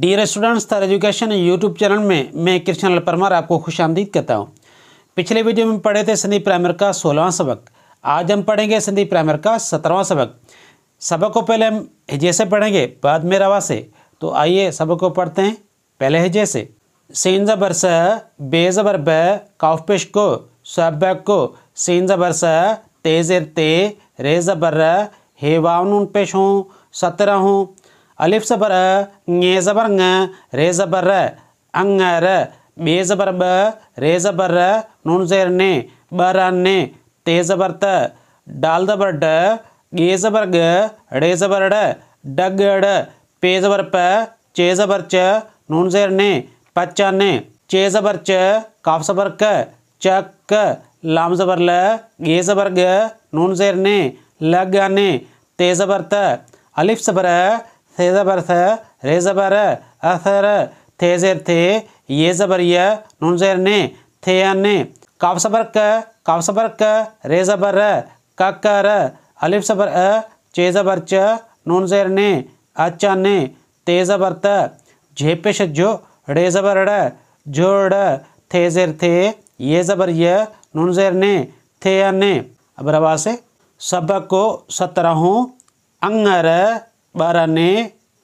dear students थर education YouTube channel में मैं कृष्ण लाल परमार आपको खुश आमदीद कहता हूँ पिछले वीडियो में पढ़े थे सिंधी प्राइमर का सोलहवां सबक आज हम पढ़ेंगे सिंधी प्राइमर का सत्रहवां सबक सबक को पहले हम हिजे से पढ़ेंगे बाद में रवा से तो आइए सबक को पढ़ते हैं पहले हिजे से सीन ज़बर स बे ज़बर ब काफ पेश को सब को सीन ज़बर स तेज़र ते रे ज़बर हे वाउन पेश हूँ सत्रह हूँ अलिफ ज़बर ङ ज़बर ङ रे ज़बर अंग र बे ज़बर ब रे ज़बर नून ज़ेर ने बर ने ते ज़बर त डाल ज़बर ड गे ज़बर ग रे ज़बर ड डग ड पे ज़बर प चे ज़बर च नून ज़ेर ने पच्चा ने चे ज़बर च काफ ज़बर क चक लाम ज़बर ल गे ज़बर ग नून ज़ेर ने लग ने ते ज़बर त अलिफ ज़बर थे ज़बर थ रे ज़बर अथर थे ज़ेर थे ये ज़बर य नून ज़ेर ने थे ने काफ सबर क काफ सबर क रे ज़बर क कर अलिफ सबर अ चे ज़बर च नून ज़ेर ने अचा ने ते ज़बर त झे पेश जो रे ज़बर ड जोड़ थे ज़ेर थे ये ज़बर य नून ज़ेर ने थे ने अब रवा से सबको सतरहों अंगर बरने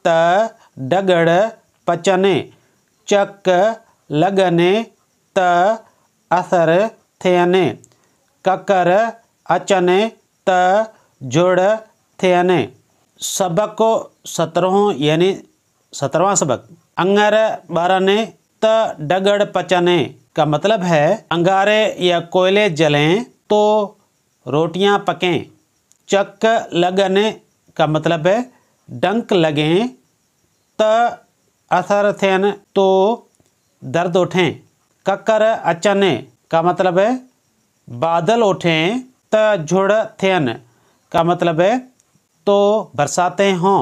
त डगड़ पचने चक लगने त असर थेने ककर अचने त जुड़ थेने सबक को सत्रहों यानी सत्रवा सबक अंगर बरने त डगड़ पचने का मतलब है अंगारे या कोयले जलें तो रोटियां पकें चक लगने का मतलब है डंक लगें त असर थियनि तो दर्द उठें ककर अचन का मतलब है बादल उठें त झुड़ थेन का मतलब है तो बरसातें हों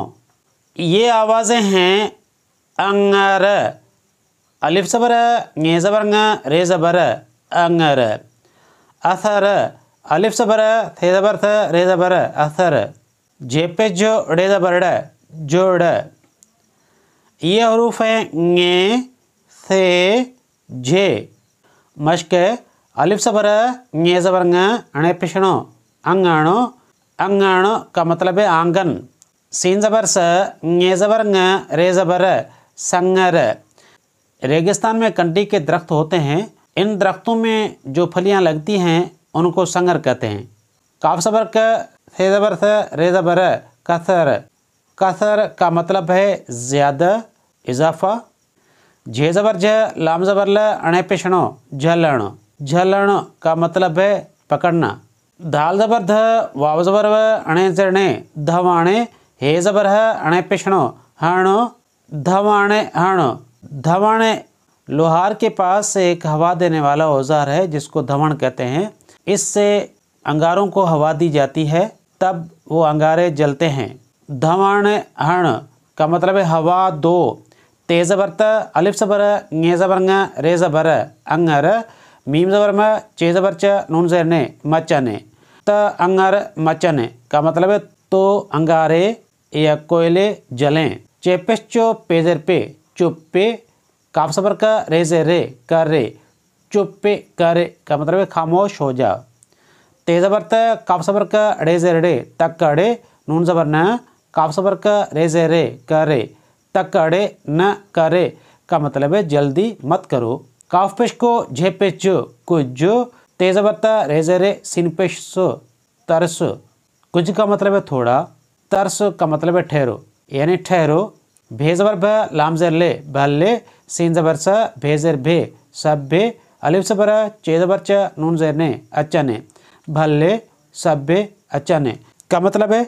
ये आवाज़ें हैं अंगर अलिफ ज़बर ने ज़बर रे ज़बर अंगर असर अलिफ ज़बर थे ज़बर रे ज़बर असर जेपे जो डे दबरड जो ये हरूफ है ङे से जे मश्क अलिफ से सबर से सबर अणे पिशणो अंगाणो अंगाणो का मतलब है आंगन सीन जबर स ङे जबर ङ रे जबर संगर रेगिस्तान में कंटी के दरख्त होते हैं इन दरख्तों में जो फलियां लगती हैं उनको संगर कहते हैं काफ सबर का सेदबर से रेदबर कसर कसर का मतलब है ज़्यादा इजाफा झे ज़बर झ लाम ज़बर ल अणे झलण झलण का मतलब है पकड़ना दाल ज़बर ध वाव ज़बर व अणे धवाणे हे ज़बर है अणे पिछणो हण धवाणे हण धवाणे लोहार के पास एक हवा देने वाला औजार है जिसको धवण कहते हैं इससे अंगारों को हवा दी जाती है तब वो अंगारे जलते हैं धवण हण का मतलब है हवा दो तेज बरत अलिफ सबर ङे जबरंग रे जबर अंगर मीम जबर म चे जबर च नून जर ने मचने त अंगर मचने का मतलब है तो अंगारे या कोयले जलें चेपेश्चो पेजर पे चुप्पे काफ सबर का रे जे रे कर रे चुप्पे करे का मतलब है खामोश हो जा ते ज़बर त काफ तक अड़े नून ज़बर न काफ रे करे तक अड़े न करे का मतलब है जल्दी मत करो काफ पेश झे पे चो कुछ ते रे सिन पेश तरस कुछ का मतलब है थोड़ा तरस का मतलब है ठहरो यानी ठहरो भे भ लाम ले भल सीन ज़बर स भे भे सब भे अलिफ ज़बर चे च नून ज़र ने अच्छा ने भले सभ्य अचने का मतलब है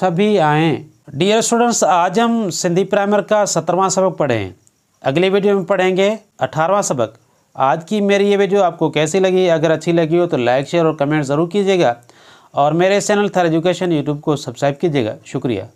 सभी आएँ डियर स्टूडेंट्स आज हम सिंधी प्राइमर का सत्रवा सबक पढ़े हैं अगले वीडियो में पढ़ेंगे अठारहवा सबक आज की मेरी ये वीडियो आपको कैसी लगी अगर अच्छी लगी हो तो लाइक शेयर और कमेंट ज़रूर कीजिएगा और मेरे चैनल थर एजुकेशन यूट्यूब को सब्सक्राइब कीजिएगा शुक्रिया